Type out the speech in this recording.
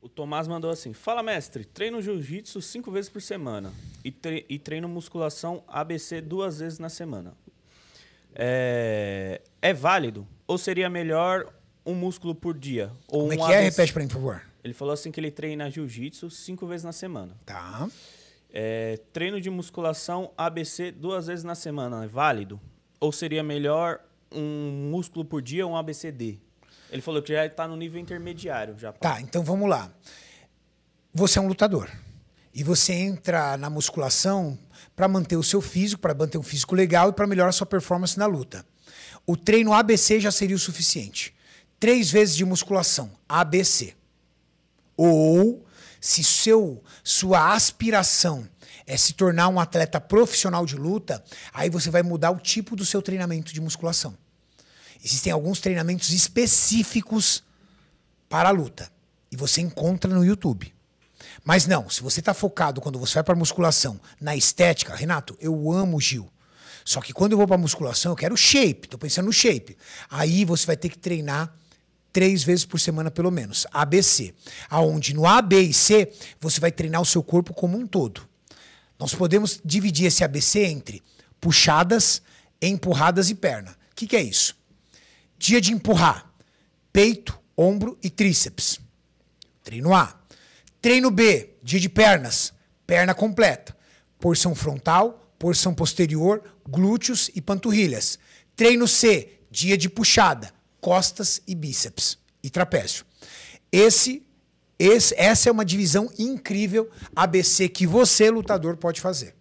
O Tomás mandou assim: Fala, mestre, treino jiu-jitsu cinco vezes por semana e, tre e treino musculação ABC duas vezes na semana. É, é válido? Ou seria melhor um músculo por dia? Ou Como é um é que ABC? é? Repete pra mim, por favor. Ele falou assim que ele treina jiu-jitsu cinco vezes na semana. Tá. É, treino de musculação ABC duas vezes na semana, é válido? Ou seria melhor um músculo por dia ou um ABCD? Ele falou que já está no nível intermediário. Já tá, então vamos lá. Você é um lutador. E você entra na musculação para manter o seu físico, para manter um físico legal e para melhorar a sua performance na luta. O treino ABC já seria o suficiente. Três vezes de musculação, ABC. Ou, se seu, sua aspiração é se tornar um atleta profissional de luta, aí você vai mudar o tipo do seu treinamento de musculação. Existem alguns treinamentos específicos para a luta. E você encontra no YouTube. Mas não, se você está focado quando você vai para musculação na estética, Renato, eu amo Gil. Só que quando eu vou para musculação, eu quero shape, estou pensando no shape. Aí você vai ter que treinar três vezes por semana pelo menos, ABC, aonde no A, B e C você vai treinar o seu corpo como um todo. Nós podemos dividir esse ABC entre puxadas, empurradas e perna. O que, que é isso? Dia de empurrar: peito, ombro e tríceps. Treino A. Treino B, dia de pernas, perna completa, porção frontal, porção posterior, glúteos e panturrilhas. Treino C, dia de puxada, costas e bíceps e trapézio. Esse, esse essa é uma divisão incrível ABC que você lutador pode fazer.